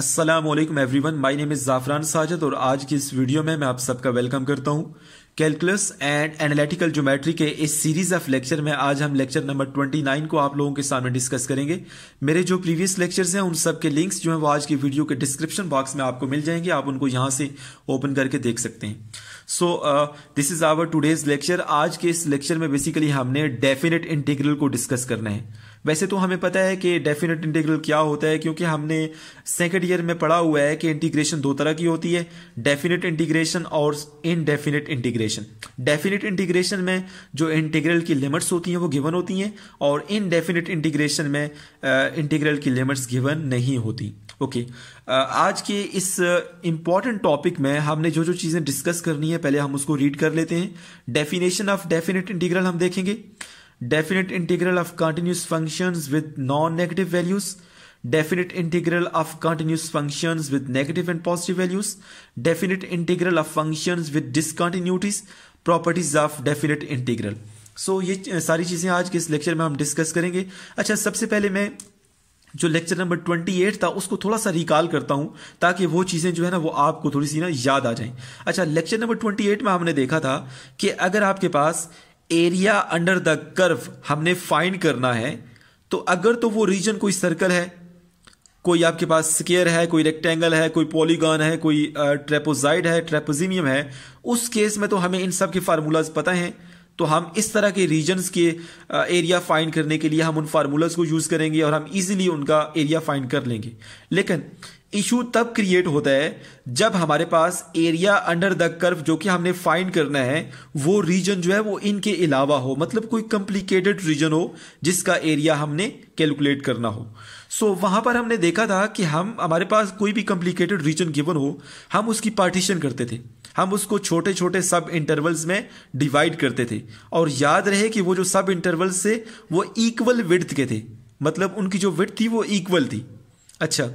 अस्सलाम वालेकुम everyone my name is Zafran Sajid और आज की इस वीडियो में मैं आप सबका वेलकम करता हूँ कैलकुलस एंड एनालिटिकल ज्योमेट्री के इस सीरीज ऑफ लेक्चर में आज हम लेक्चर नंबर 29 को आप लोगों के सामने डिस्कस करेंगे मेरे जो प्रीवियस लेक्चर्स हैं उन सब के लिंक्स जो हैं वो आज की वीडियो के डिस्क्रिप्शन बॉक्स में आपको मिल जाएंगे आप उनको यहाँ से ओपन करके देख सकते हैं so this is our today's lecture आज के इस लेक्चर में बेसिकली हमने डेफिनेट इंटीग्रल को डिस्कस करना है वैसे तो हमें पता है कि डेफिनेट इंटीग्रल क्या होता है क्योंकि हमने सेकेंड ईयर में पढ़ा हुआ है कि इंटीग्रेशन दो तरह की होती है डेफिनेट इंटीग्रेशन और इनडेफिनेट इंटीग्रेशन डेफिनेट इंटीग्रेशन में जो इंटीग्रल की लिमिट्स होती हैं वो गिवन होती हैं और इनडेफिनेट इंटीग्रेशन में इंटीग्रल की लिमिट्स गिवन नहीं होती ओके okay. आज के इस इंपॉर्टेंट टॉपिक में हमने जो जो चीज़ें डिस्कस करनी है पहले हम उसको रीड कर लेते हैं डेफिनेशन ऑफ डेफिनेट इंटीग्रल हम देखेंगे definite integral of continuous functions with non-negative values definite integral of continuous functions with negative and positive values definite integral of functions with discontinuities properties of definite integral so so, ये सारी चीज़ें आज के इस lecture में हम discuss करेंगे अच्छा सबसे पहले मैं जो लेक्चर नंबर ट्वेंटी एट था उसको थोड़ा सा रिकॉल करता हूँ ताकि वो चीज़ें जो है ना वो आपको थोड़ी सी ना याद आ जाएं अच्छा लेक्चर नंबर ट्वेंटी एट में हमने देखा था कि अगर आपके पास एरिया अंडर द कर्व हमने फाइंड करना है तो अगर तो वो रीजन कोई सर्कल है कोई आपके पास स्केयर है कोई रेक्टेंगल है कोई पॉलीगॉन है कोई ट्रेपोजाइड है ट्रेपोजीमियम है उस केस में तो हमें इन सब के फार्मूलाज पता हैं तो हम इस तरह के रीजन्स के एरिया फाइंड करने के लिए हम उन फार्मूलाज को यूज़ करेंगे और हम इजीली उनका एरिया फाइंड कर लेंगे लेकिन इशू तब क्रिएट होता है जब हमारे पास एरिया अंडर द कर्व जो कि हमने फाइंड करना है वो रीजन जो है वो इनके अलावा हो मतलब कोई कॉम्प्लिकेटेड रीजन हो जिसका एरिया हमने कैलकुलेट करना हो सो so, वहां पर हमने देखा था कि हम हमारे पास कोई भी कॉम्प्लिकेटेड रीजन गिवन हो हम उसकी पार्टीशन करते थे हम उसको छोटे छोटे सब इंटरवल्स में डिवाइड करते थे और याद रहे कि वो जो सब इंटरवल्स थे वो इक्वल विड्थ के थे मतलब उनकी जो विड्थ थी वो इक्वल थी अच्छा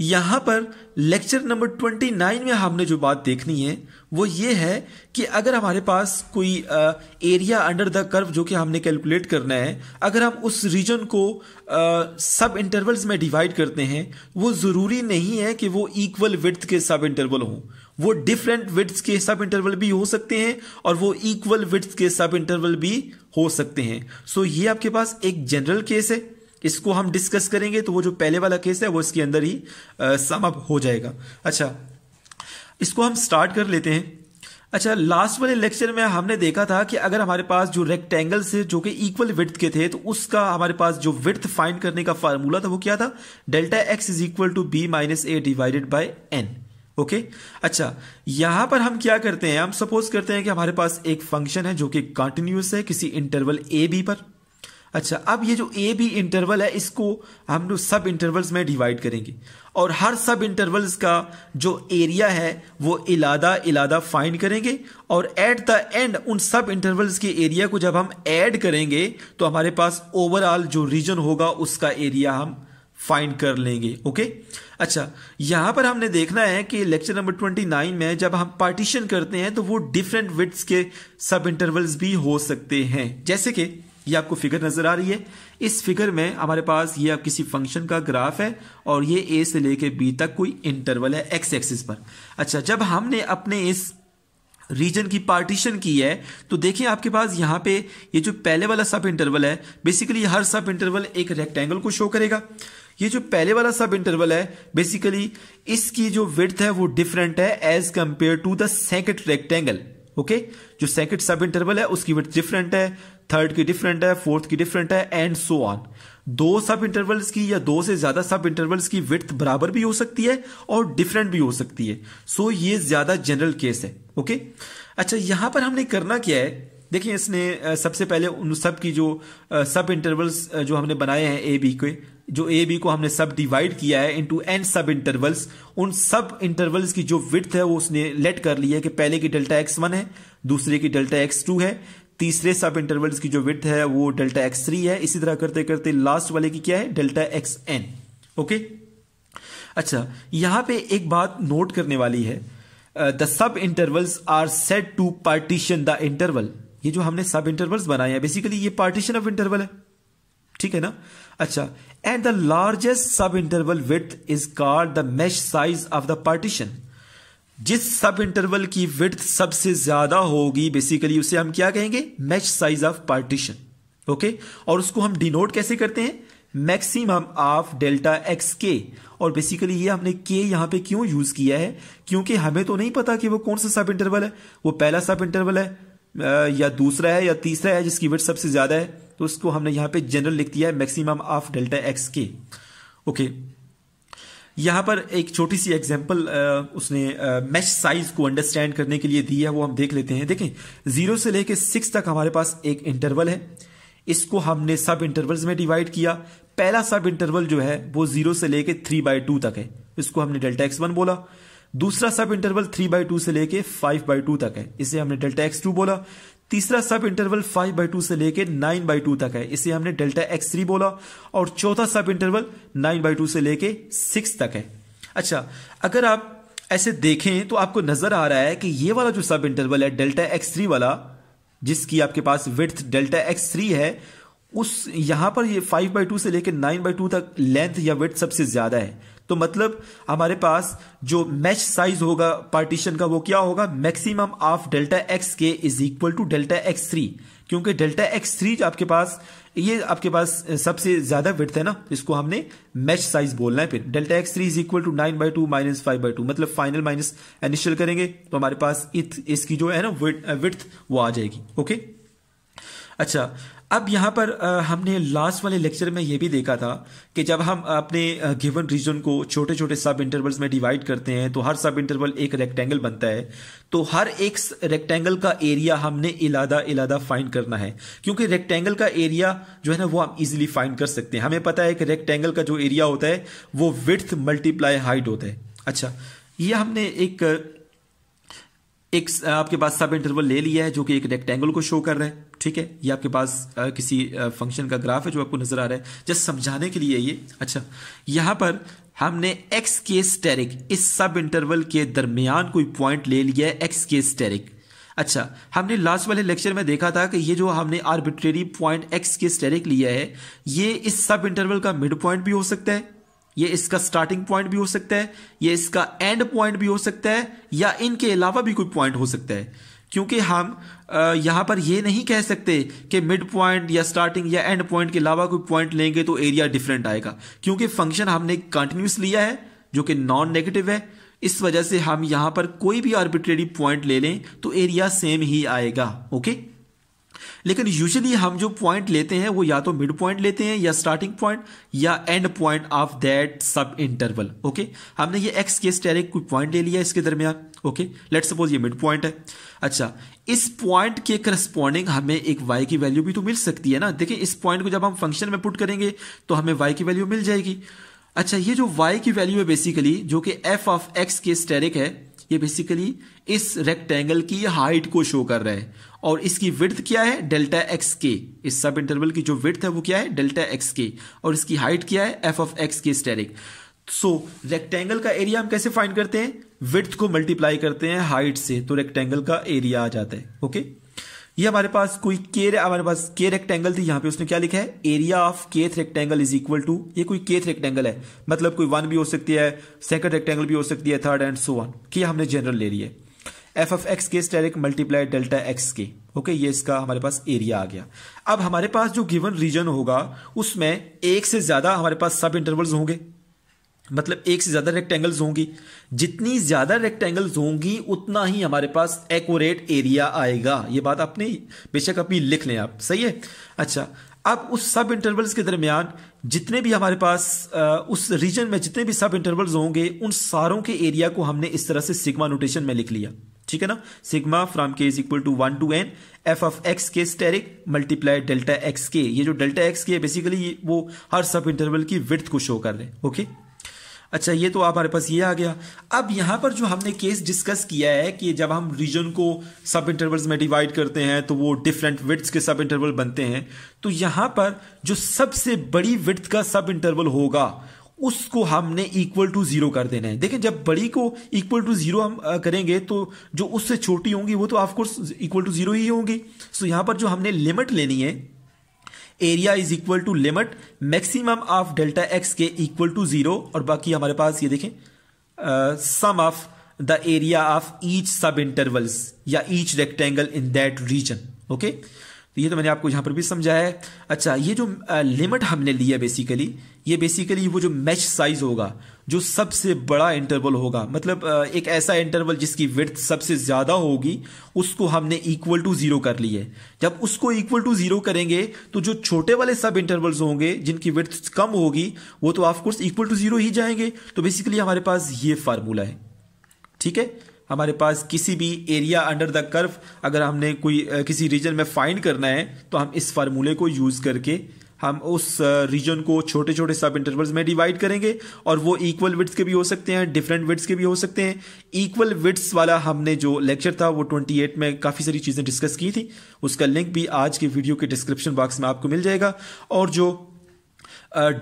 यहाँ पर लेक्चर नंबर ट्वेंटी नाइन में हमने जो बात देखनी है वो ये है कि अगर हमारे पास कोई एरिया अंडर द कर्व जो कि हमने कैलकुलेट करना है अगर हम उस रीजन को सब इंटरवल्स में डिवाइड करते हैं वो ज़रूरी नहीं है कि वो इक्वल विथ के सब इंटरवल हों वो डिफरेंट विथ्स के सब इंटरवल भी हो सकते हैं और वो इक्वल विथ्स के सब इंटरवल भी हो सकते हैं सो so ये आपके पास एक जनरल केस है इसको हम डिस्कस करेंगे तो वो जो पहले वाला केस है वो इसके अंदर ही सम अप हो जाएगा अच्छा इसको हम स्टार्ट कर लेते हैं अच्छा लास्ट वाले लेक्चर में हमने देखा था कि अगर हमारे पास जो रेक्टेंगल्स से जो कि इक्वल विथ के थे तो उसका हमारे पास जो विथ फाइंड करने का फार्मूला था वो क्या था delta x is equal to b minus a divided by n okay अच्छा यहां पर हम क्या करते हैं हम सपोज करते हैं कि हमारे पास एक फंक्शन है जो कि कंटिन्यूस है किसी इंटरवल ए बी पर अच्छा अब ये जो ए बी इंटरवल है इसको हम लोग सब इंटरवल्स में डिवाइड करेंगे और हर सब इंटरवल्स का जो एरिया है वो इलादा इलादा फाइंड करेंगे और एट द एंड उन सब इंटरवल्स के एरिया को जब हम ऐड करेंगे तो हमारे पास ओवरऑल जो रीजन होगा उसका एरिया हम फाइंड कर लेंगे ओके अच्छा यहाँ पर हमने देखना है कि लेक्चर नंबर ट्वेंटी नाइन में जब हम पार्टीशन करते हैं तो वो डिफरेंट विट्स के सब इंटरवल्स भी हो सकते हैं जैसे कि ये आपको फिगर नज़र आ रही है इस फिगर में हमारे पास ये आप किसी फंक्शन का ग्राफ है और ये ए से लेके बी तक कोई इंटरवल है एक्स एक्सिस पर अच्छा जब हमने अपने इस रीजन की पार्टीशन की है तो देखिए आपके पास यहाँ पे ये जो पहले वाला सब इंटरवल है बेसिकली हर सब इंटरवल एक रेक्टेंगल को शो करेगा ये जो पहले वाला सब इंटरवल है बेसिकली इसकी जो विथ है वो डिफरेंट है as compare to the second rectangle okay जो सेकेंड सब इंटरवल है उसकी विथ डिफरेंट है थर्ड की डिफरेंट है फोर्थ की डिफरेंट है एंड सो ऑन दो सब इंटरवल्स की या दो से ज्यादा सब इंटरवल्स की विथ बराबर भी हो सकती है और डिफरेंट भी हो सकती है सो so, ये ज्यादा जनरल केस है ओके okay? अच्छा यहां पर हमने करना क्या है देखिए इसने सबसे पहले उन सब की जो सब इंटरवल्स जो हमने बनाए हैं ए बी के जो ए बी को हमने सब डिवाइड किया है इनटू एन सब इंटरवल्स उन सब इंटरवल्स की जो विथ है वो उसने लेट कर ली है कि पहले की डेल्टा एक्स वन है दूसरे की डेल्टा एक्स टू है तीसरे सब इंटरवल्स की जो विथ है वो डेल्टा एक्स थ्री है इसी तरह करते करते लास्ट वाले की क्या है डेल्टा एक्स एन ओके अच्छा यहां पे एक बात नोट करने वाली है the sub intervals are set to partition the interval ये जो हमने सब इंटरवल्स बनाए हैं बेसिकली ये पार्टीशन ऑफ इंटरवल है ठीक है ना अच्छा and the largest sub interval width is called the mesh size of the partition जिस सब इंटरवल की विथ सबसे ज्यादा होगी बेसिकली उसे हम क्या कहेंगे mesh size of partition okay और उसको हम डिनोट कैसे करते हैं मैक्सिमम ऑफ डेल्टा एक्स के और बेसिकली ये हमने के यहां पे क्यों यूज किया है क्योंकि हमें तो नहीं पता कि वो कौन सा सब इंटरवल है वो पहला सब इंटरवल है या दूसरा है या तीसरा है जिसकी विड्थ सबसे ज्यादा है तो उसको हमने यहां पे जनरल लिख दिया है maximum of delta x k okay okay. यहां पर एक छोटी सी एग्जाम्पल उसने मैच साइज को अंडरस्टैंड करने के लिए दी है वो हम देख लेते हैं देखें जीरो से लेकर सिक्स तक हमारे पास एक इंटरवल है इसको हमने सब इंटरवल्स में डिवाइड किया पहला सब इंटरवल जो है वो जीरो से लेके थ्री बाय टू तक है इसको हमने डेल्टा एक्स वन बोला दूसरा सब इंटरवल थ्री बाय टू से लेके फाइव बाई टू तक है इसे हमने डेल्टा एक्स टू बोला तीसरा सब इंटरवल फाइव बाई टू से लेकर नाइन बाई टू तक है इसे हमने डेल्टा एक्स थ्री बोला और चौथा सब इंटरवल नाइन बाई टू से लेके सिक्स तक है अच्छा अगर आप ऐसे देखें तो आपको नजर आ रहा है कि ये वाला जो सब इंटरवल है डेल्टा एक्स थ्री वाला जिसकी आपके पास विथ डेल्टा एक्स थ्री है उस यहां पर ये फाइव बाई टू से लेकर नाइन बाई टू तक लेंथ या विथ सबसे ज्यादा है तो मतलब हमारे पास जो मैच साइज होगा पार्टीशन का वो क्या होगा maximum of delta x k is equal to delta x three क्योंकि डेल्टा एक्स थ्री आपके पास ये आपके पास सबसे ज्यादा विड्थ है ना इसको हमने मैच साइज बोलना है फिर delta x three is equal to nine by two minus five by two मतलब फाइनल माइनस इनिशियल करेंगे तो हमारे पास इत, इसकी जो है ना विथ वो आ जाएगी ओके अच्छा अब यहाँ पर हमने लास्ट वाले लेक्चर में यह भी देखा था कि जब हम अपने गिवन रीजन को छोटे छोटे सब इंटरवल्स में डिवाइड करते हैं तो हर सब इंटरवल एक रेक्टेंगल बनता है तो हर एक रेक्टेंगल का एरिया हमने इलादा इलादा फाइंड करना है क्योंकि रेक्टेंगल का एरिया जो है ना वो हम इजिली फाइंड कर सकते हैं हमें पता है कि रेक्टेंगल का जो एरिया होता है वो विथ मल्टीप्लाई हाइट होता है अच्छा ये हमने एक एक आपके पास सब इंटरवल ले लिया है जो कि एक रेक्टेंगल को शो कर रहे हैं ठीक है ये आपके पास आ, किसी फंक्शन का ग्राफ है जो आपको नजर आ रहा है जस्ट समझाने के लिए ये अच्छा यहां पर हमने एक्स के स्टेरिक इस सब इंटरवल के दरमियान कोई पॉइंट ले लिया है एक्स के स्टेरिक अच्छा हमने लास्ट वाले लेक्चर में देखा था कि ये जो हमने arbitrary point x k asterisk लिया है ये इस सब इंटरवल का मिड पॉइंट भी हो सकता है ये इसका स्टार्टिंग पॉइंट भी हो सकता है ये इसका एंड पॉइंट भी हो सकता है या इनके अलावा भी कोई पॉइंट हो सकता है क्योंकि हम यहां पर यह नहीं कह सकते कि मिड पॉइंट या स्टार्टिंग या एंड पॉइंट के अलावा कोई पॉइंट लेंगे तो एरिया डिफरेंट आएगा क्योंकि फंक्शन हमने कंटिन्यूस लिया है जो कि नॉन नेगेटिव है इस वजह से हम यहां पर कोई भी आर्बिट्रेरी पॉइंट ले लें तो एरिया सेम ही आएगा ओके लेकिन यूजुअली हम जो पॉइंट लेते हैं वो या तो मिड पॉइंट लेते हैं या स्टार्टिंग पॉइंट या end point of that sub interval okay हमने ये एक्स के स्टेरिक कोई पॉइंट ले लिया इसके दरमियान ओके लेट सपोज ये मिड पॉइंट है अच्छा इस पॉइंट के करस्पॉन्डिंग हमें एक y की वैल्यू भी तो मिल सकती है ना देखिए इस पॉइंट को जब हम फंक्शन में पुट करेंगे तो हमें y की वैल्यू मिल जाएगी अच्छा ये जो y की वैल्यू है बेसिकली जो कि f of x k asterisk है ये बेसिकली इस रेक्टेंगल की हाइट को शो कर रहा है और इसकी विड्थ क्या है डेल्टा एक्स के इस सब इंटरवल की जो विड्थ है वो क्या है डेल्टा एक्स के और इसकी हाइट क्या है f of x k asterisk so rectangle का एरिया हम कैसे फाइंड करते हैं विथ को मल्टीप्लाई करते हैं हाइट से तो रेक्टेंगल का एरिया आ जाता है ओके ये हमारे पास कोई के हमारे पास के रेक्टेंगल थी यहां पे उसने क्या लिखा है area of kth rectangle is equal to ये कोई केथ रेक्टेंगल है मतलब कोई वन भी हो सकती है सेकंड रेक्टेंगल भी हो सकती है थर्ड एंड सो वन की हमने जनरल ले लिया है f of x k direct multiply delta x k okay ये इसका हमारे पास एरिया आ गया अब हमारे पास जो गिवन रीजन होगा उसमें एक से ज्यादा हमारे पास सब इंटरवल्स होंगे मतलब एक से ज़्यादा रेक्टेंगल्स होंगी जितनी ज़्यादा रेक्टेंगल्स होंगी उतना ही हमारे पास एक्यूरेट एरिया आएगा ये बात आपने बेशक अपनी लिख लें आप सही है अच्छा अब उस सब इंटरवल्स के दरमियान जितने भी हमारे पास उस रीजन में जितने भी सब इंटरवल्स होंगे उन सारों के एरिया को हमने इस तरह से सिग्मा नोटेशन में लिख लिया ठीक है ना sigma from k is equal to one to n f of x k asterisk multiply delta x k ये जो डेल्टा एक्स के बेसिकली वो हर सब इंटरवल की विर्थ को शो कर रहे हैं ओके okay? अच्छा ये तो आप हमारे पास ये आ गया अब यहाँ पर जो हमने केस डिस्कस किया है कि जब हम रीजन को सब इंटरवल्स में डिवाइड करते हैं तो वो डिफरेंट विड्स के सब इंटरवल बनते हैं तो यहाँ पर जो सबसे बड़ी विड्थ का सब इंटरवल होगा उसको हमने इक्वल टू जीरो कर देना है देखें जब बड़ी को इक्वल टू जीरो हम करेंगे तो जो उससे छोटी होंगी वो तो ऑफकोर्स इक्वल टू जीरो ही होंगी सो यहाँ पर जो हमने लिमिट लेनी है area is equal to limit maximum of delta x k equal to zero और बाकी हमारे पास ये देखें sum of the area of each sub intervals या each rectangle in that region okay तो ये तो मैंने आपको यहां पर भी समझाया है अच्छा ये जो लिमिट हमने लिया बेसिकली ये बेसिकली वो जो मैच साइज होगा जो सबसे बड़ा इंटरवल होगा मतलब एक ऐसा इंटरवल जिसकी विर्थ सबसे ज़्यादा होगी उसको हमने इक्वल टू ज़ीरो कर ली है जब उसको इक्वल टू ज़ीरो करेंगे तो जो छोटे वाले सब इंटरवल्स होंगे जिनकी विर्थ कम होगी वो तो ऑफकोर्स इक्वल टू ज़ीरो ही जाएंगे तो बेसिकली हमारे पास ये फार्मूला है ठीक है हमारे पास किसी भी एरिया अंडर द कर्व अगर हमने कोई किसी रीजन में फाइंड करना है तो हम इस फार्मूले को यूज़ करके हम उस रीजन को छोटे छोटे सब इंटरवल्स में डिवाइड करेंगे और वो इक्वल विड्स के भी हो सकते हैं डिफरेंट विड्स के भी हो सकते हैं इक्वल विड्स वाला हमने जो लेक्चर था वो 28 में काफ़ी सारी चीज़ें डिस्कस की थी उसका लिंक भी आज के वीडियो के डिस्क्रिप्शन बॉक्स में आपको मिल जाएगा और जो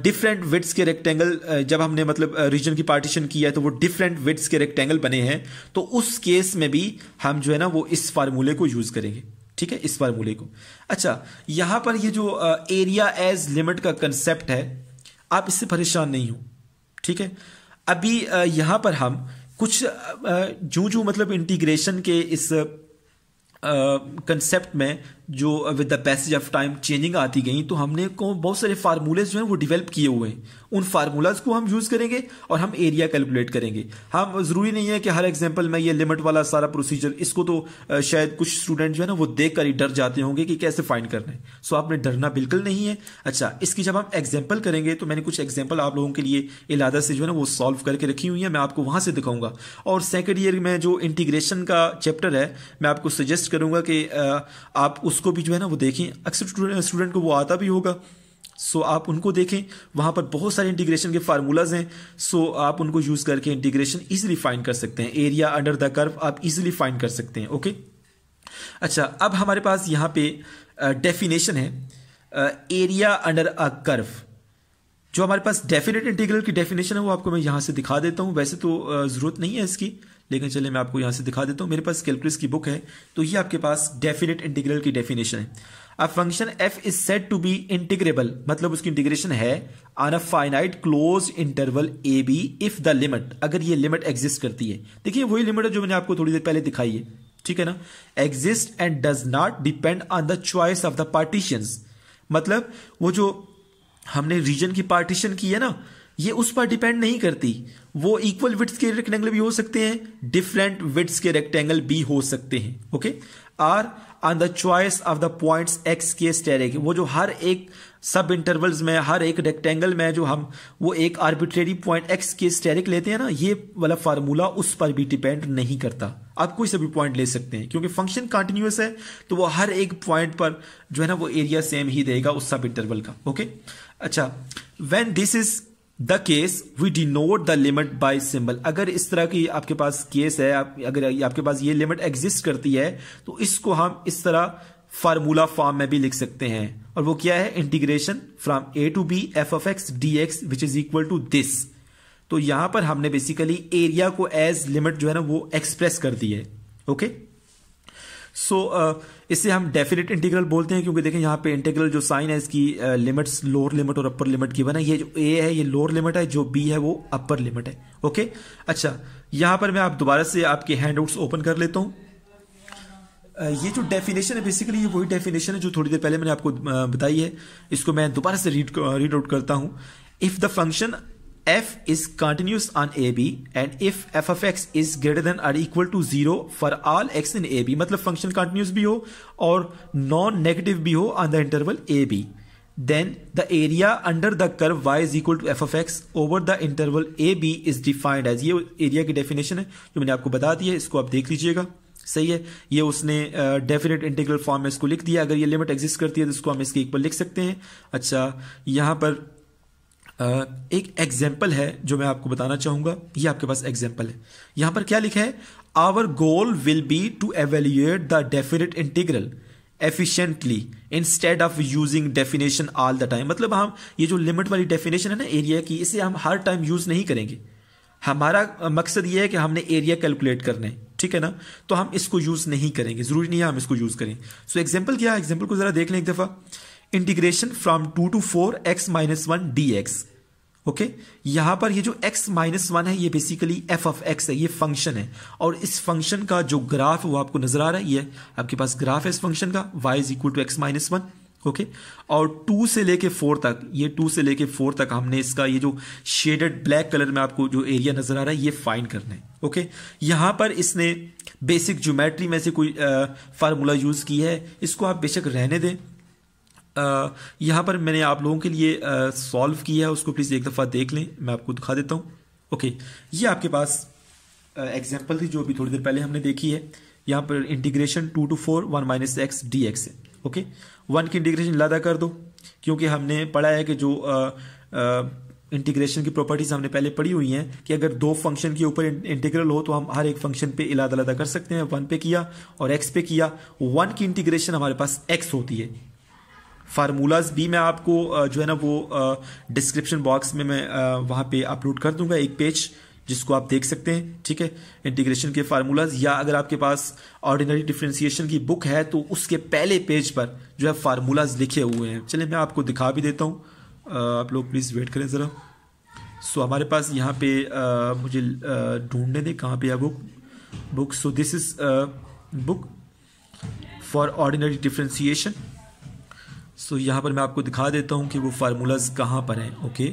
डिफरेंट विड्स के रेक्टेंगल जब हमने मतलब रीजन की पार्टीशन किया है तो वो डिफरेंट विड्स के रेक्टेंगल बने हैं तो उस केस में भी हम जो है ना वो इस फार्मूले को यूज़ करेंगे ठीक है इस फार्मूले को अच्छा यहां पर ये जो एरिया एज लिमिट का कंसेप्ट है आप इससे परेशान नहीं हो ठीक है अभी यहां पर हम कुछ जो जो मतलब इंटीग्रेशन के इस कंसेप्ट में जो with the passage of time changing आती गई तो हमने को बहुत सारे फार्मूलेज जो हैं वो डेवलप किए हुए हैं उन फार्मूलाज को हम यूज़ करेंगे और हम एरिया कैलकुलेट करेंगे हम uh, ज़रूरी नहीं है कि हर एग्जाम्पल में ये लिमिट वाला सारा प्रोसीजर इसको तो uh, शायद कुछ स्टूडेंट जो है ना वो देख कर ही डर जाते होंगे कि कैसे फाइंड करना है सो आपने डरना बिल्कुल नहीं है अच्छा इसकी जब हम एग्जाम्पल करेंगे तो मैंने कुछ एग्जाम्पल आप लोगों के लिए इलादा से जो है ना वो सॉल्व करके रखी हुई है मैं आपको वहाँ से दिखाऊंगा और सेकेंड ईयर में जो इंटीग्रेशन का चैप्टर है मैं आपको सजेस्ट करूँगा कि आप उसको भी जो है ना वो देखें अक्सर स्टूडेंट को वो आता भी होगा सो so, आप उनको देखें वहाँ पर बहुत सारे इंटीग्रेशन के फार्मूलाज हैं सो so, आप उनको यूज़ करके इंटीग्रेशन ईजिली फाइंड कर सकते हैं एरिया अंडर द कर्व आप ईजिली फाइंड कर सकते हैं ओके अच्छा अब हमारे पास यहाँ पे डेफिनेशन है एरिया अंडर अ कर्व जो हमारे पास डेफिनेट इंटीग्रल की डेफिनेशन है वो आपको मैं यहाँ से दिखा देता हूँ वैसे तो ज़रूरत नहीं है इसकी लेकिन चले मैं आपको यहाँ से दिखा देता हूँ मेरे पास कैलकुलस की बुक है तो ये आपके पास डेफिनेट इंटीग्रल की डेफिनेशन है अब function f is set to be integrable मतलब उसकी इंटीग्रेशन है on a finite close interval a b if the limit अगर ये लिमिट एग्जिस्ट करती है देखिए वही लिमिट है जो मैंने आपको थोड़ी देर पहले दिखाई है ठीक है ना exist and does not depend on the choice of the partitions मतलब वो जो हमने रीजन की पार्टीशन की है ना ये उस पर डिपेंड नहीं करती वो इक्वल विट्स के रेक्टेंगल भी हो सकते हैं डिफरेंट विट्स के रेक्टेंगल भी हो सकते हैं okay or on the choice of the points x k asterisk वो जो हर एक सब इंटरवल्स में हर एक रेक्टेंगल में जो हम वो एक arbitrary point x k asterisk लेते हैं ना ये वाला फार्मूला उस पर भी डिपेंड नहीं करता आप कोई सभी पॉइंट ले सकते हैं क्योंकि फंक्शन कंटिन्यूस है तो वो हर एक पॉइंट पर जो है ना वो एरिया सेम ही देगा उस सब इंटरवल का ओके okay? अच्छा when this is the case we denote the limit by symbol अगर इस तरह की आपके पास केस है आप, अगर आपके पास ये लिमिट एग्जिस्ट करती है तो इसको हम इस तरह फार्मूला फॉर्म में भी लिख सकते हैं और वो क्या है integration from a to b f of x d x which is equal to this तो यहां पर हमने बेसिकली एरिया को एज लिमिट जो है ना वो एक्सप्रेस कर दी है okay okay? So so, uh, इसे हम डेफिनेट इंटीग्रल बोलते हैं क्योंकि देखें यहाँ पे इंटीग्रल जो साइन है इसकी लिमिट्स लोअर लिमिट और अपर लिमिट की बना ये जो ए है ये लोअर लिमिट है जो बी है वो अपर लिमिट है ओके अच्छा यहां पर मैं आप दोबारा से आपके हैंड आउट्स ओपन कर लेता हूं uh, ये जो डेफिनेशन है बेसिकली ये वही डेफिनेशन है जो थोड़ी देर पहले मैंने आपको uh, बताई है इसको मैं दोबारा से रीड रीड आउट करता हूं if the function f is continuous on ab and if f of x is greater than or equal to zero for all x in ab मतलब function continuous भी हो और non negative भी हो on the interval a b then the area under the curve y is equal to f of x over the interval a is defined as as ये area की definition है जो मैंने आपको बता दी है इसको आप देख लीजिएगा सही है ये उसने डेफिनेट इंटीग्रल फॉर्म में इसको लिख दिया अगर ये लिमिट एग्जिस्ट करती है तो इसको हम इसके इक्वल लिख सकते हैं अच्छा यहां पर एक एग्जाम्पल है जो मैं आपको बताना चाहूंगा ये आपके पास एग्जाम्पल है यहां पर क्या लिखा है our goal will be to evaluate the definite integral efficiently instead of using definition all the time मतलब हम ये जो लिमिट वाली डेफिनेशन है ना एरिया की इसे हम हर टाइम यूज़ नहीं करेंगे हमारा मकसद ये है कि हमने एरिया कैलकुलेट करना है ठीक है ना तो हम इसको यूज़ नहीं करेंगे ज़रूरी नहीं है हम इसको यूज़ करें सो so, एग्जाम्पल क्या है एग्जाम्पल को ज़रा देख लें एक दफ़ा integration from two to four x minus one d x okay यहां पर ये जो x माइनस वन है ये बेसिकली f ऑफ x है ये फंक्शन है और इस फंक्शन का जो ग्राफ है वो आपको नजर आ रहा है ये आपके पास ग्राफ है इस फंक्शन का y is equal to x minus one okay और टू से लेके फोर तक ये टू से लेके फोर तक हमने इसका ये जो शेडेड ब्लैक कलर में आपको जो एरिया नजर आ रहा है ये फाइन करना है ओके okay? यहाँ पर इसने बेसिक ज्योमेट्री में से कोई फार्मूला यूज की है इसको आप बेशक रहने दें यहाँ पर मैंने आप लोगों के लिए सॉल्व किया है उसको प्लीज़ एक दफ़ा देख लें मैं आपको दिखा देता हूँ ओके ये आपके पास एग्जाम्पल थी जो अभी थोड़ी देर पहले हमने देखी है यहाँ पर integration two to four one minus x d x है ओके वन की इंटीग्रेशन लादा कर दो क्योंकि हमने पढ़ा है कि जो आ, आ, इंटीग्रेशन की प्रॉपर्टीज हमने पहले पढ़ी हुई हैं कि अगर दो फंक्शन के ऊपर इंटीग्रल हो तो हम हर एक फंक्शन पे इलादा अलादा कर सकते हैं वन पे किया और एक्स पे किया वन की इंटीग्रेशन हमारे पास एक्स होती है फार्मूलाज भी मैं आपको जो है ना वो डिस्क्रिप्शन बॉक्स में मैं वहाँ पे अपलोड कर दूंगा एक पेज जिसको आप देख सकते हैं ठीक है इंटीग्रेशन के फार्मूलाज या अगर आपके पास ऑर्डिनरी डिफ्रेंसिएशन की बुक है तो उसके पहले पेज पर जो है फार्मूलाज लिखे हुए हैं चलिए मैं आपको दिखा भी देता हूँ आप लोग प्लीज़ वेट करें ज़रा सो so, हमारे पास यहाँ पे आ, मुझे ढूंढने दें कहाँ पे है book book so this is book for ordinary differentiation so यहाँ पर मैं आपको दिखा देता हूँ कि वो फार्मूलाज कहाँ पर हैं ओके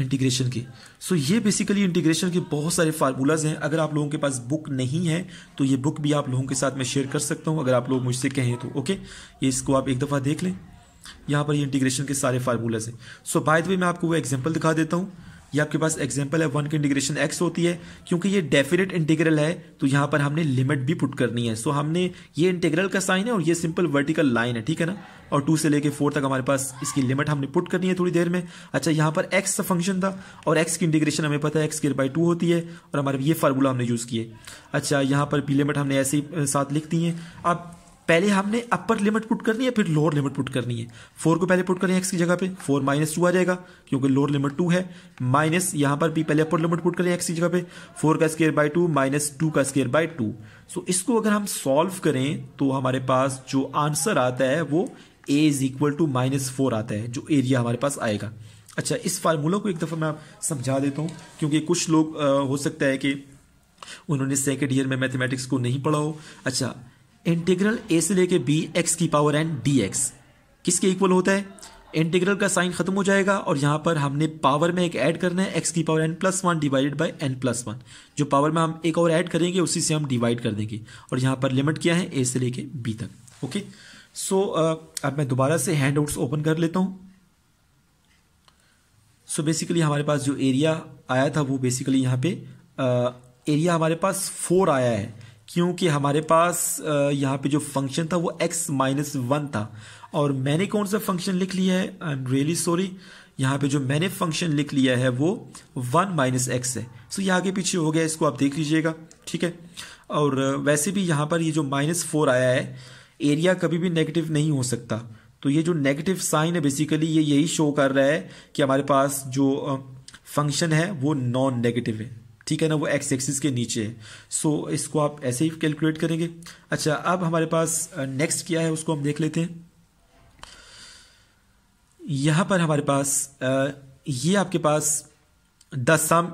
इंटीग्रेशन के सो ये बेसिकली इंटीग्रेशन के बहुत सारे फार्मूलाज हैं अगर आप लोगों के पास बुक नहीं है तो ये बुक भी आप लोगों के साथ मैं शेयर कर सकता हूँ अगर आप लोग मुझसे कहें तो ओके ये इसको आप एक दफ़ा देख लें यहाँ पर ये इंटीग्रेशन के सारे फार्मूलाज हैं सो बाय द वे मैं आपको वो एग्जाम्पल दिखा देता हूँ ये आपके पास एग्जाम्पल है वन की इंटीग्रेशन एक्स होती है क्योंकि ये डेफिनेट इंटीग्रल है तो यहाँ पर हमने लिमिट भी पुट करनी है सो हमने ये इंटीग्रल का साइन है और ये सिंपल वर्टिकल लाइन है ठीक है ना और टू से लेके फोर तक हमारे पास इसकी लिमिट हमने पुट करनी है थोड़ी देर में अच्छा यहाँ पर एक्स का फंक्शन था और एक्स की इंटीग्रेशन हमें पता है एक्स केयर बाई टू होती है और हमारे ये फार्मूला हमने यूज़ किए अच्छा यहाँ पर भी लिमिट हमने ऐसे ही साथ लिख दी है अब पहले हमने अपर लिमिट पुट करनी है फिर लोअर लिमिट पुट करनी है फोर को पहले पुट करें एक्स की जगह पे फोर माइनस टू आ जाएगा क्योंकि लोअर लिमिट टू है माइनस यहाँ पर भी पहले अपर लिमिट पुट करें एक्स की जगह पे फोर का square by two minus two का स्केयर बाई टू सो इसको अगर हम सॉल्व करें तो हमारे पास जो आंसर आता है वो a is equal to minus four आता है जो एरिया हमारे पास आएगा अच्छा इस फार्मूला को एक दफ़ा मैं समझा देता हूँ क्योंकि कुछ लोग आ, हो सकता है कि उन्होंने सेकेंड ईयर में मैथमेटिक्स को नहीं पढ़ा हो अच्छा इंटीग्रल ए से लेके बी एक्स की पावर एन डी एक्स किसके इक्वल होता है इंटीग्रल का साइन खत्म हो जाएगा और यहां पर हमने पावर में एक ऐड करना है एक्स की power n plus one divided by n plus one जो पावर में हम एक और ऐड करेंगे उसी से हम डिवाइड कर देंगे और यहां पर लिमिट क्या है ए से लेके बी तक ओके सो अब मैं दोबारा से हैंड आउट्स ओपन कर लेता हूं सो so बेसिकली हमारे पास जो एरिया आया था वो बेसिकली यहां पे आ, एरिया हमारे पास फोर आया है क्योंकि हमारे पास यहाँ पे जो फंक्शन था वो x माइनस वन था और मैंने कौन सा फंक्शन लिख लिया है आई एम रियली सॉरी यहाँ पे जो मैंने फंक्शन लिख लिया है वो वन माइनस एक्स है सो ये आगे पीछे हो गया इसको आप देख लीजिएगा ठीक है और वैसे भी यहाँ पर ये जो माइनस फोर आया है एरिया कभी भी नेगेटिव नहीं हो सकता तो ये जो नेगेटिव साइन है बेसिकली ये यही शो कर रहा है कि हमारे पास जो फंक्शन है वो नॉन नेगेटिव है ठीक है ना वो एक्स एक्सिस के नीचे है सो so, इसको आप ऐसे ही कैलकुलेट करेंगे अच्छा अब हमारे पास नेक्स्ट क्या है उसको हम देख लेते हैं यहां पर हमारे पास ये आपके पास the sum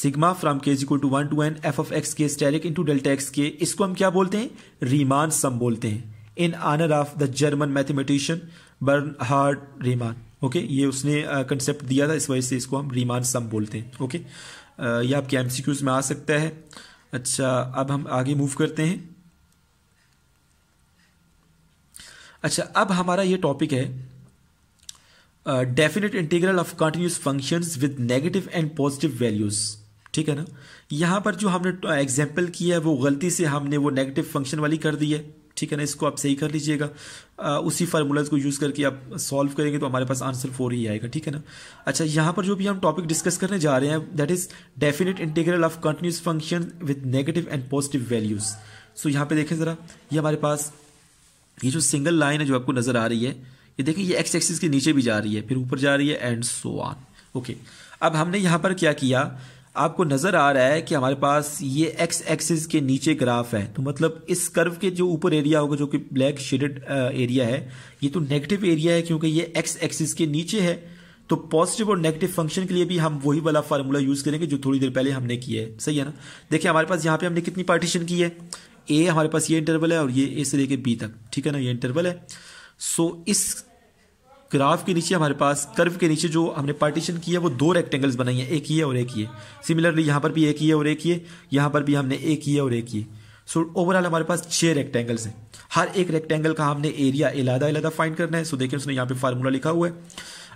sigma from k is equal to one to n f of x k asterisk into delta x k इसको हम क्या बोलते हैं रीमान सम बोलते हैं in honour of the German mathematician Bernhard Riemann okay ये उसने concept दिया था इस वजह से इसको हम रीमान सम बोलते हैं ओके ये आपके एम में आ सकता है अच्छा अब हम आगे मूव करते हैं अच्छा अब हमारा ये टॉपिक है definite integral of continuous functions with negative and positive values ठीक है ना यहां पर जो हमने एग्जाम्पल किया है वो गलती से हमने वो नेगेटिव फंक्शन वाली कर दी है ठीक है ना इसको आप सही कर लीजिएगा उसी फार्मूलाज को यूज़ करके आप सॉल्व करेंगे तो हमारे पास आंसर फोर ही आएगा ठीक है ना अच्छा यहाँ पर जो भी हम टॉपिक डिस्कस करने जा रहे हैं that is definite integral of continuous function with negative and positive values so यहाँ पे देखें ज़रा ये हमारे पास ये जो सिंगल लाइन है जो आपको नज़र आ रही है ये देखें ये एक्स एक्सिस के नीचे भी जा रही है फिर ऊपर जा रही है एंड सो ऑन ओके अब हमने यहाँ पर क्या किया आपको नजर आ रहा है कि हमारे पास ये एक्स एक्सिस के नीचे ग्राफ है तो मतलब इस कर्व के जो ऊपर एरिया होगा जो कि ब्लैक शेडेड एरिया है ये तो नेगेटिव एरिया है क्योंकि ये एक्स एक्सिस के नीचे है तो पॉजिटिव और नेगेटिव फंक्शन के लिए भी हम वही वाला फार्मूला यूज करेंगे जो थोड़ी देर पहले हमने किया है सही है ना देखिए हमारे पास यहाँ पे हमने कितनी पार्टीशन की है ए हमारे पास ये इंटरवल है और ये ए से लेके बी तक ठीक है ना ये इंटरवल है सो so, इस ग्राफ के नीचे हमारे पास कर्व के नीचे जो हमने पार्टीशन किया वो दो रेक्टेंगल्स बनाई है एक ये और एक ये सिमिलरली यहाँ पर भी एक ये और एक ये यहाँ पर भी हमने एक ये और एक ये सो so, ओवरऑल हमारे पास छः रेक्टेंगल्स हैं हर एक रेक्टेंगल का हमने एरिया इलादा इलादा फाइंड करना है सो so, देखिए उसने यहाँ पे फार्मूला लिखा हुआ है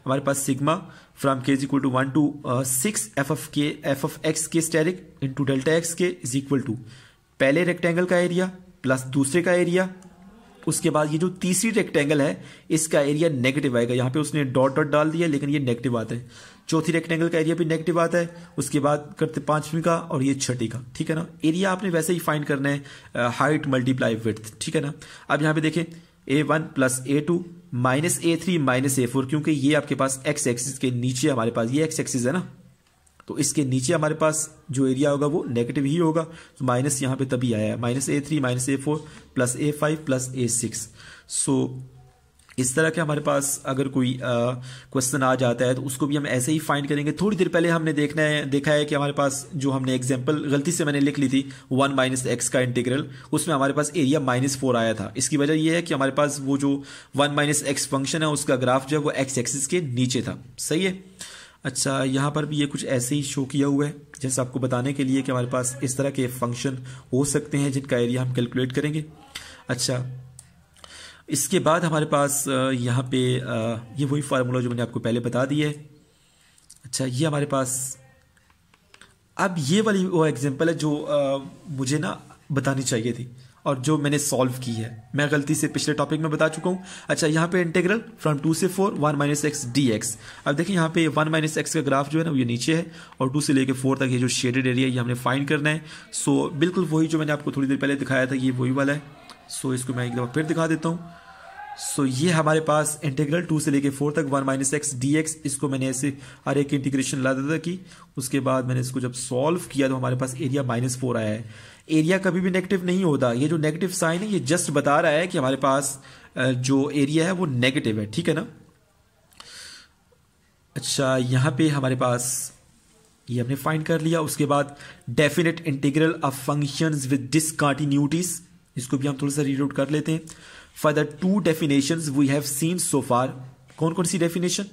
हमारे पास sigma from uh, k is equal to one to six f f k f f x k asterisk into delta x k is equal to पहले रेक्टेंगल का एरिया प्लस दूसरे का एरिया उसके बाद ये जो तीसरी रेक्टेंगल है इसका एरिया नेगेटिव आएगा यहाँ पे उसने डॉट डॉट डाल दिया लेकिन ये नेगेटिव आता है चौथी रेक्टेंगल का एरिया भी नेगेटिव आता है उसके बाद करते पांचवी का और ये छठी का ठीक है ना एरिया आपने वैसे ही फाइंड करना है हाइट मल्टीप्लाई विथ ठीक है ना अब यहाँ पे देखें a one plus a two minus a three minus a four क्योंकि ये आपके पास एक्स एक्सिस के नीचे हमारे पास ये एक्स एक्सिस है ना तो इसके नीचे हमारे पास जो एरिया होगा वो नेगेटिव ही होगा तो माइनस यहाँ पे तभी आया है minus a three minus a four plus a five plus a six so इस तरह के हमारे पास अगर कोई क्वेश्चन आ जाता है तो उसको भी हम ऐसे ही फाइंड करेंगे थोड़ी देर पहले हमने देखना है देखा है कि हमारे पास जो हमने एग्जाम्पल गलती से मैंने लिख ली थी वन माइनस एक्स का इंटीग्रल उसमें हमारे पास एरिया माइनस फोर आया था इसकी वजह यह है कि हमारे पास वो जो वन माइनस एक्स फंक्शन है उसका ग्राफ जो है वो एक्स एक्सिस के नीचे था सही है अच्छा यहाँ पर भी ये कुछ ऐसे ही शो किया हुआ है जैसे आपको बताने के लिए कि हमारे पास इस तरह के फंक्शन हो सकते हैं जिनका एरिया हम कैलकुलेट करेंगे अच्छा इसके बाद हमारे पास यहाँ पे ये वही फार्मूला जो मैंने आपको पहले बता दिया है अच्छा ये हमारे पास अब ये वाली वो एग्जांपल है जो मुझे ना बतानी चाहिए थी और जो मैंने सॉल्व की है मैं गलती से पिछले टॉपिक में बता चुका हूँ अच्छा यहाँ पे इंटीग्रल फ्रॉम टू से four one minus x d x अब देखिए यहाँ पे वन माइनस एक्स का ग्राफ जो है ना ये नीचे है और टू से लेके फोर तक ये जो शेडेड एरिया है ये हमने फाइंड करना है सो बिल्कुल वही जो मैंने आपको थोड़ी देर पहले दिखाया था ये वही वाला है सो इसको मैं एक दफ़ा फिर दिखा देता हूँ सो so, ये हमारे पास इंटीग्रल टू से लेके फोर तक one minus x d x इसको मैंने ऐसे हर एक इंटीग्रेशन लादा था कि उसके बाद मैंने इसको जब सॉल्व किया तो हमारे पास एरिया माइनस फोर आया है एरिया कभी भी नेगेटिव नहीं होता ये जो नेगेटिव साइन है ये जस्ट बता रहा है कि हमारे पास जो एरिया है वो नेगेटिव है ठीक है ना अच्छा यहाँ पे हमारे पास ये हमने फाइंड कर लिया उसके बाद definite integral of functions with discontinuities इसको भी हम थोड़ा सा रीड आउट कर लेते हैं for the two definition we have seen so far कौन कौन सी डेफिनेशन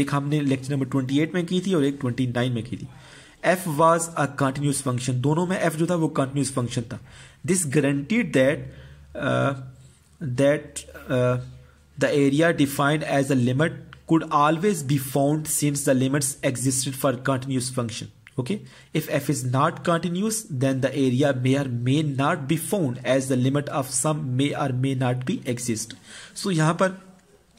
एक हमने लेक्चर नंबर ट्वेंटी एट में की थी और एक ट्वेंटी नाइन में की थी f was a continuous function दोनों में एफ जो था वो कंटिन्यूस फंक्शन था this guaranteed that that the area defined as a limit could always be found since the limit existed for continuous function okay if f is not continuous then the area may or may not be found as the limit of sum may or may not be exist so यहां पर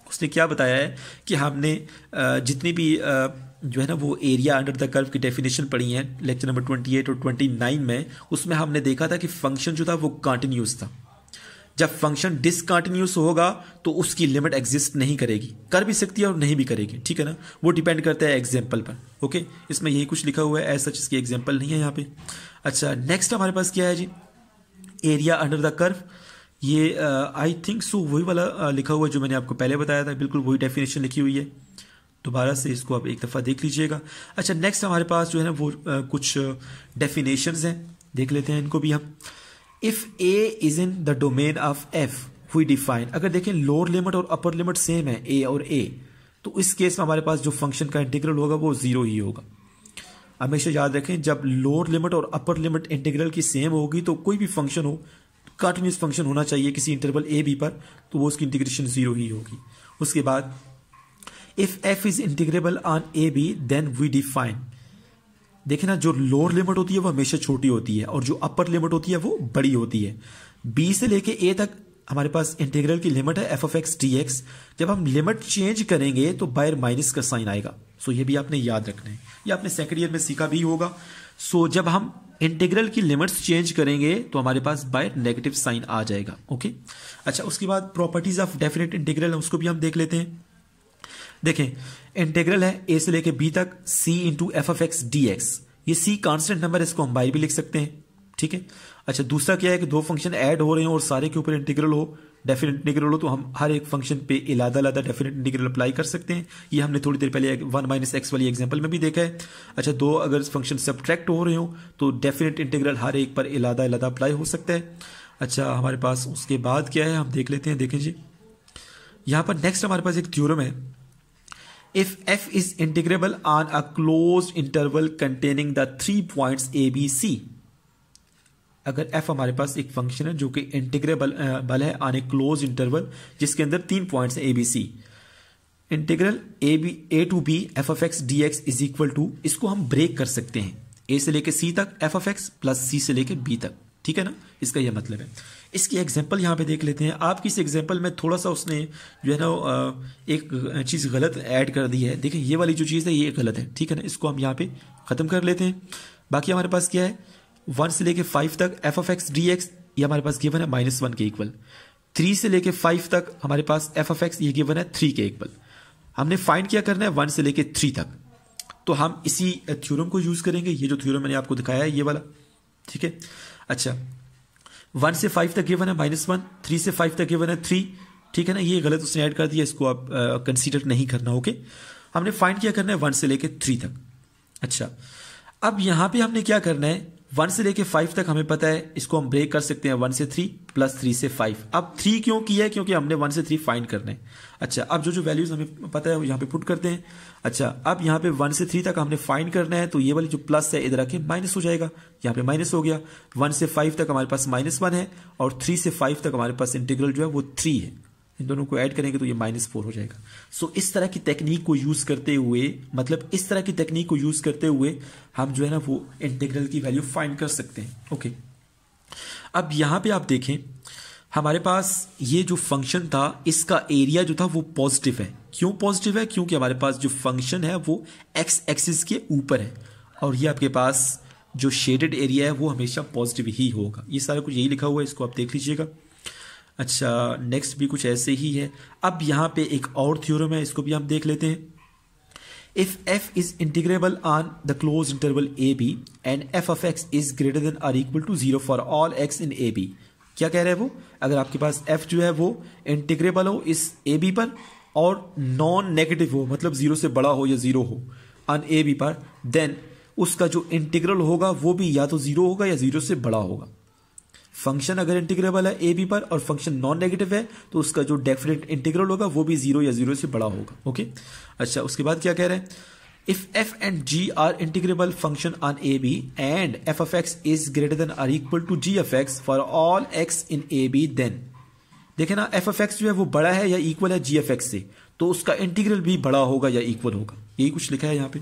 उसने क्या बताया है कि हमने uh, जितनी भी uh, जो है ना वो एरिया अंडर द कर्व की डेफिनेशन पढ़ी है लेक्चर नंबर ट्वेंटी एट और ट्वेंटी नाइन में उसमें हमने देखा था कि फंक्शन जो था वो कॉन्टिन्यूस था जब फंक्शन डिसकॉन्टिन्यूस होगा तो उसकी लिमिट एग्जिस्ट नहीं करेगी कर भी सकती है और नहीं भी करेगी ठीक है ना वो डिपेंड करता है एग्जाम्पल पर ओके इसमें यही कुछ लिखा हुआ है एज सच इसकी एग्जाम्पल नहीं है यहाँ पे अच्छा नेक्स्ट हमारे पास क्या है जी एरिया अंडर द कर्व ये आई थिंक सो वही वाला uh, लिखा हुआ है जो मैंने आपको पहले बताया था बिल्कुल वही डेफिनेशन लिखी हुई है दोबारा से इसको आप एक दफ़ा देख लीजिएगा अच्छा नेक्स्ट हमारे पास जो है ना वो आ, कुछ डेफिनेशन हैं देख लेते हैं इनको भी हम if a is in the domain of f हुई डिफाइन अगर देखें लोअर लिमिट और अपर लिमिट सेम है ए और ए तो इस केस में हमारे पास जो फंक्शन का इंटीग्रल होगा वो ज़ीरो ही होगा हमेशा याद रखें जब लोअर लिमिट और अपर लिमिट इंटीग्रल की सेम होगी तो कोई भी फंक्शन हो कंटिन्यूस फंक्शन होना चाहिए किसी इंटरवल ए बी पर तो वो उसकी इंटीग्रेशन ज़ीरो ही होगी उसके बाद If f is integrable on a b then we define देखे ना जो लोअर लिमिट होती है वो हमेशा छोटी होती है और जो अपर लिमिट होती है वो बड़ी होती है बी से लेके ए तक हमारे पास इंटीग्रल की लिमिट है f of x d x जब हम लिमिट चेंज करेंगे तो बायर माइनस का साइन आएगा सो ये भी आपने याद रखना है ये आपने सेकंड ईयर में सीखा भी होगा सो जब हम इंटीग्रल की लिमिट्स चेंज करेंगे तो हमारे पास बाय नेगेटिव साइन आ जाएगा ओके अच्छा उसके बाद प्रॉपर्टीज ऑफ डेफिनेट इंटीग्रल उसको भी हम देख लेते हैं देखें इंटेग्रल है ए से लेके बी तक c into f f x d x ये सी कांस्टेंट नंबर है इसको हम बाई भी लिख सकते हैं ठीक है अच्छा दूसरा क्या है कि दो फंक्शन ऐड हो रहे हैं और सारे के ऊपर इंटीग्रल हो डेफिनेट इंटीग्रल हो तो हम हर एक फंक्शन पे इलादा अलादा डेफिनेट इंटीग्रल अप्लाई कर सकते हैं ये हमने थोड़ी देर पहले वन माइनस एक्स वाली एग्जाम्पल में भी देखा है अच्छा दो अगर फंक्शन सब्ट्रैक्ट हो रहे हो तो डेफिनेट इंटीग्रल हर एक पर इलादा अलादा अप्लाई हो सकता है अच्छा हमारे पास उसके बाद क्या है हम देख लेते हैं देखें जी यहाँ पर नेक्स्ट हमारे पास एक थ्योरम है if f is integrable on a closed interval containing the three points a b c अगर f हमारे पास एक फंक्शन है जो कि इंटीग्रेबल बल है ऑन ए क्लोज इंटरवल जिसके अंदर तीन points a b c integral a b a to b f f x d x is equal to इसको हम ब्रेक कर सकते हैं ए से लेके सी तक f f x plus c से लेके बी तक ठीक है ना इसका यह मतलब है इसकी एग्जाम्पल यहाँ पे देख लेते हैं आपकी इस एग्जाम्पल में थोड़ा सा उसने जो है ना एक चीज़ गलत ऐड कर दी है देखें ये वाली जो चीज़ है ये गलत है ठीक है ना इसको हम यहाँ पे ख़त्म कर लेते हैं बाकी हमारे पास क्या है वन से लेके फाइव तक f of x d x ये हमारे पास गिवन है माइनस वन के इक्वल थ्री से लेके फाइव तक हमारे पास एफ ऑफ एक्स ये गिवन है थ्री के इक्वल हमने फाइंड क्या करना है वन से लेके थ्री तक तो हम इसी थ्योरम को यूज़ करेंगे ये जो थ्योरम मैंने आपको दिखाया है ये वाला ठीक है अच्छा वन से फाइव तक गिवन है माइनस वन थ्री से फाइव तक गिवन है थ्री ठीक है ना ये गलत उसने ऐड कर दिया इसको आप कंसीडर नहीं करना ओके हमने फाइंड क्या करना है वन से लेके थ्री तक अच्छा अब यहाँ पे हमने क्या करना है वन से लेके फाइव तक हमें पता है इसको हम ब्रेक कर सकते हैं वन से थ्री प्लस थ्री से फाइव अब थ्री क्यों की है क्योंकि हमने वन से थ्री फाइंड करने है अच्छा अब जो जो वैल्यूज हमें पता है वो यहाँ पे पुट करते हैं अच्छा अब यहाँ पे वन से थ्री तक हमने फाइंड करना है तो ये वाली जो प्लस है इधर आके माइनस हो जाएगा यहाँ पे माइनस हो गया वन से फाइव तक हमारे पास माइनस वन है और थ्री से फाइव तक हमारे पास इंटीग्रल जो है वो थ्री है इन दोनों को ऐड करेंगे तो ये माइनस फोर हो जाएगा सो so, इस तरह की टेक्निक को यूज़ करते हुए मतलब इस तरह की टेक्निक को यूज़ करते हुए हम जो है ना वो इंटीग्रल की वैल्यू फाइंड कर सकते हैं ओके okay. अब यहाँ पे आप देखें हमारे पास ये जो फंक्शन था इसका एरिया जो था वो पॉजिटिव है क्यों पॉजिटिव है क्योंकि हमारे पास जो फंक्शन है वो एक्स एक्सिस के ऊपर है और ये आपके पास जो शेडेड एरिया है वो हमेशा पॉजिटिव ही होगा ये सारा कुछ यही लिखा हुआ है इसको आप देख लीजिएगा अच्छा नेक्स्ट भी कुछ ऐसे ही है अब यहाँ पे एक और थ्योरम है इसको भी हम देख लेते हैं if f is integrable on the close interval a b and f of x is greater than or equal to zero for all x in a b क्या कह रहे हैं वो अगर आपके पास एफ जो है वो इंटीग्रेबल हो इस ए बी पर और नॉन नेगेटिव हो मतलब जीरो से बड़ा हो या जीरो हो ऑन ए बी पर देन उसका जो इंटीग्रल होगा वो भी या तो जीरो होगा या जीरो से बड़ा होगा फंक्शन अगर इंटीग्रेबल है ए बी पर और फंक्शन नॉन नेगेटिव है तो उसका जो डेफिनेट इंटीग्रल होगा वो भी जीरो या जीरो से बड़ा होगा ओके अच्छा उसके बाद क्या कह रहे हैं if f and g are integrable function on a b and f f x is greater than or equal to g f x for all x in a b then देखे ना F f x जो है वो बड़ा है या equal है जी f x से तो उसका इंटीग्रल भी बड़ा होगा या इक्वल होगा यही कुछ लिखा है यहाँ पे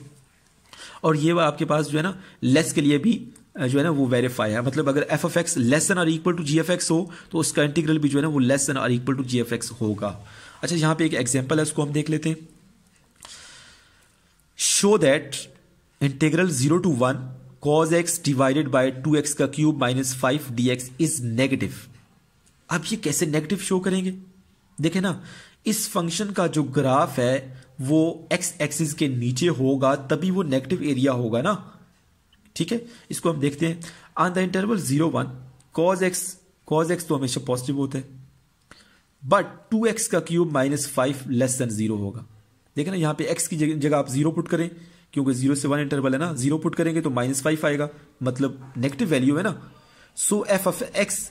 और ये वह आपके पास जो है ना लेस के लिए भी जो है ना वो वेरीफाई है मतलब अगर f f x less than और equal to g f x हो तो उसका इंटीग्रल भी जो है ना वो लेस देन और equal to g f x होगा अच्छा यहाँ पे एक एग्जाम्पल है उसको हम देख लेते हैं show that integral zero to one cos x divided by two x का cube minus five d x is negative अब ये कैसे नेगेटिव शो करेंगे देखें ना इस फंक्शन का जो ग्राफ है वो एक्स एक्सिस के नीचे होगा तभी वो नेगेटिव एरिया होगा ना ठीक है इसको हम देखते हैं on the interval zero one cos x cos x तो हमेशा पॉजिटिव होता है बट टू एक्स का cube minus five less than zero होगा देखे ना यहां पे एक्स की जगह आप जीरो पुट करें क्योंकि जीरो से वन इंटरवल है ना जीरो पुट करेंगे तो माइनस फाइव आएगा मतलब नेगेटिव वैल्यू है ना सो एफ ऑफ एक्स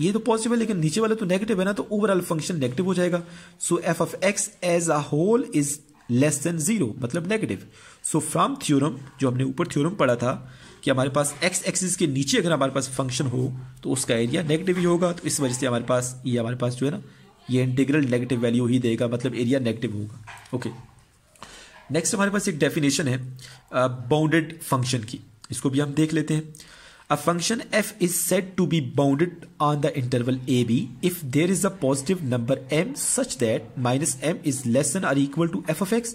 ये तो पॉजिटिव है लेकिन नीचे वाले तो नेगेटिव है ना तो ओवरऑल फंक्शन नेगेटिव हो जाएगा so f of x as a whole is less than zero मतलब नेगेटिव सो फ्रॉम थ्योरम जो हमने ऊपर थ्योरम पढ़ा था कि हमारे पास एक्स एक्सिस के नीचे अगर हमारे पास फंक्शन हो तो उसका एरिया नेगेटिव ही होगा तो इस वजह से हमारे पास ये हमारे पास जो है ना ये इंटीग्रल नेगेटिव वैल्यू ही देगा मतलब एरिया नेगेटिव होगा ओके नेक्स्ट हमारे पास एक डेफिनेशन है बाउंडेड uh, फंक्शन की इसको भी हम देख लेते हैं A function f is said to be bounded on the interval ab if there is a positive number m such that minus m is less than or equal to f of x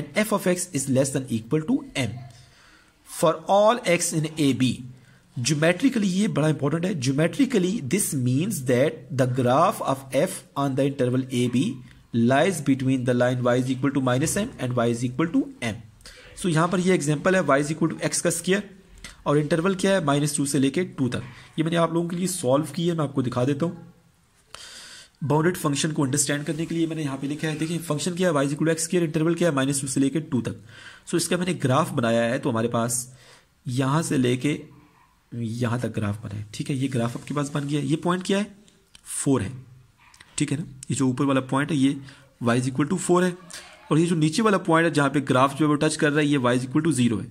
and f of x is less than or equal to m. For all x in ab, geometrically ये बड़ा important है geometrically this means that the graph of f on the interval ab lies between the line y is equal to minus m and y is equal to m. So यहाँ पर ये example है y is equal to x का और interval क्या है minus two से लेके टू तक ये मैंने आप लोगों के लिए सॉल्व की है मैं आपको दिखा देता हूँ बाउंडेड फंक्शन को अंडरस्टैंड करने के लिए मैंने यहाँ पे लिखा है देखिए फंक्शन क्या है y equal x square interval क्या है माइनस टू से लेके टू तक सो इसका मैंने ग्राफ बनाया है तो हमारे पास यहाँ से लेके यहाँ तक ग्राफ बना है ठीक है ये ग्राफ आपके पास बन गया ये पॉइंट क्या है फोर है ठीक है ना ये जो ऊपर वाला पॉइंट है ये y is equal to four है और ये जो नीचे वाला पॉइंट है जहाँ पे ग्राफ जो है वो टच कर रहा है ये y is equal to zero है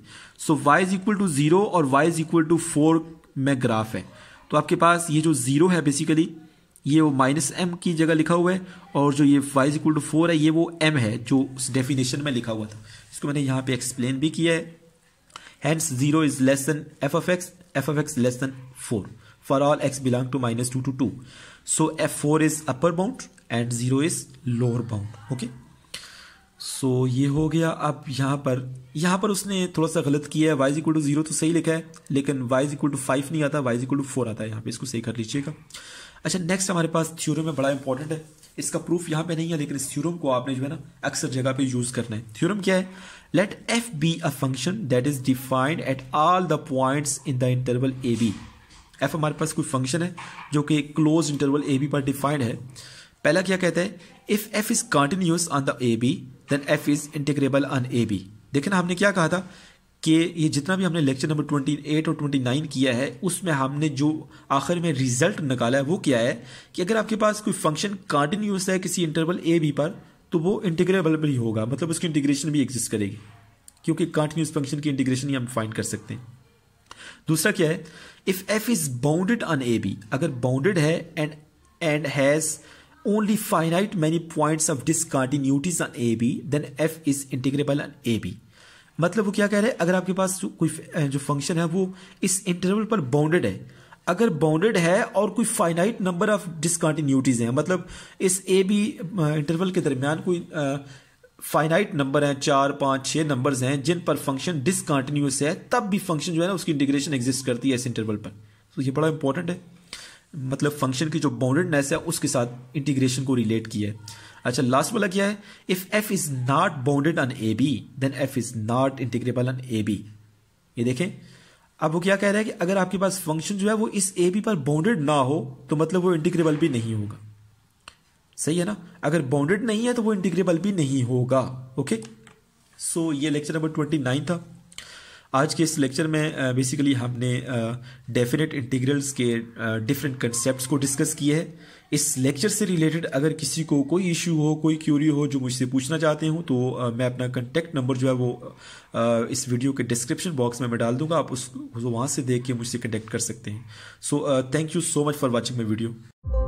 so y is equal to zero और y is equal to four में ग्राफ है तो आपके पास ये जो जीरो है बेसिकली ये वो माइनस एम की जगह लिखा हुआ है और जो ये y is equal to four है ये वो एम है जो उस डेफिनेशन में लिखा हुआ था इसको मैंने यहाँ पे एक्सप्लेन भी किया है hence zero is less than f f x f f x less than four for all x belong to minus two two two so f four is upper bound and zero is lower bound okay so so, ये हो गया अब यहाँ पर यहाँ पर उसने थोड़ा सा गलत किया है वाइज इक्वल टू जीरो तो सही लिखा है लेकिन वाइज इक्वल टू फाइव नहीं आता वाइज इक्वल टू फोर आता है यहाँ पे इसको सही कर लीजिएगा अच्छा नेक्स्ट हमारे पास थ्योरम में बड़ा इंपॉर्टेंट है इसका प्रूफ यहाँ पे नहीं है लेकिन इस थ्योरम को आपने जो है ना अक्सर जगह पर यूज करना है थ्योरम क्या है let f be a function that is defined at all the points in the interval a b f हमारे पास कोई फंक्शन है जो कि क्लोज इंटरवल ए बी पर डिफाइंड है पहला क्या कहता है if f is continuous on the a b then f is integrable on a b देखना हमने क्या कहा था कि ये जितना भी हमने लेक्चर नंबर ट्वेंटी एट और ट्वेंटी नाइन किया है उसमें हमने जो आखिर में रिजल्ट निकाला है वो क्या है कि अगर आपके पास कोई फंक्शन कंटिन्यूस है किसी इंटरवल ए बी पर तो वो इंटीग्रेबल भी होगा मतलब उसकी इंटीग्रेशन भी एग्जिस्ट करेगी क्योंकि कंटिन्यूस फंक्शन की इंटीग्रेशन ही हम फाइंड कर सकते हैं दूसरा क्या है if f is bounded on a b अगर बाउंडेड है and and has only finite many points of discontinuities on AB then F is integrable on AB मतलब वो क्या कह रहे हैं अगर आपके पास कोई जो फंक्शन है वो इस इंटरवल पर बाउंडेड है अगर बाउंडेड है और कोई फाइनाइट नंबर ऑफ डिसकॉन्टीन्यूटीज हैं मतलब इस ए बी इंटरवल के दरमियान कोई फाइनाइट नंबर हैं चार पाँच छः नंबर्स हैं जिन पर फंक्शन डिसकॉन्टीन्यूस है तब भी फंक्शन जो है ना उसकी इंटीग्रेशन एग्जिस्ट करती है इस इंटरवल पर तो ये बड़ा इंपॉर्टेंट है मतलब फंक्शन की जो बाउंडेडनेस है उसके साथ इंटीग्रेशन को रिलेट किया है अच्छा लास्ट वाला क्या है if f is not bounded on a b then f is not integrable on a b ये देखें अब वो क्या कह रहा है कि अगर आपके पास फंक्शन जो है वो इस ए बी पर बाउंडेड ना हो तो मतलब वो इंटीग्रेबल भी नहीं होगा सही है ना अगर बाउंडेड नहीं है तो वो इंटीग्रेबल भी नहीं होगा ओके सो so, ये लेक्चर नंबर ट्वेंटी नाइन था आज के इस लेक्चर में बेसिकली uh, हमने डेफिनेट uh, इंटीग्रल्स के डिफरेंट uh, कंसेप्ट को डिस्कस किए हैं इस लेक्चर से रिलेटेड अगर किसी को कोई इश्यू हो कोई क्यूरी हो जो मुझसे पूछना चाहते हूँ तो मैं अपना कंटेक्ट नंबर जो है वो इस वीडियो के डिस्क्रिप्शन बॉक्स में मैं डाल दूंगा आप उसको वहाँ से देख के मुझसे कंटेक्ट कर सकते हैं so thank you so much for watching my video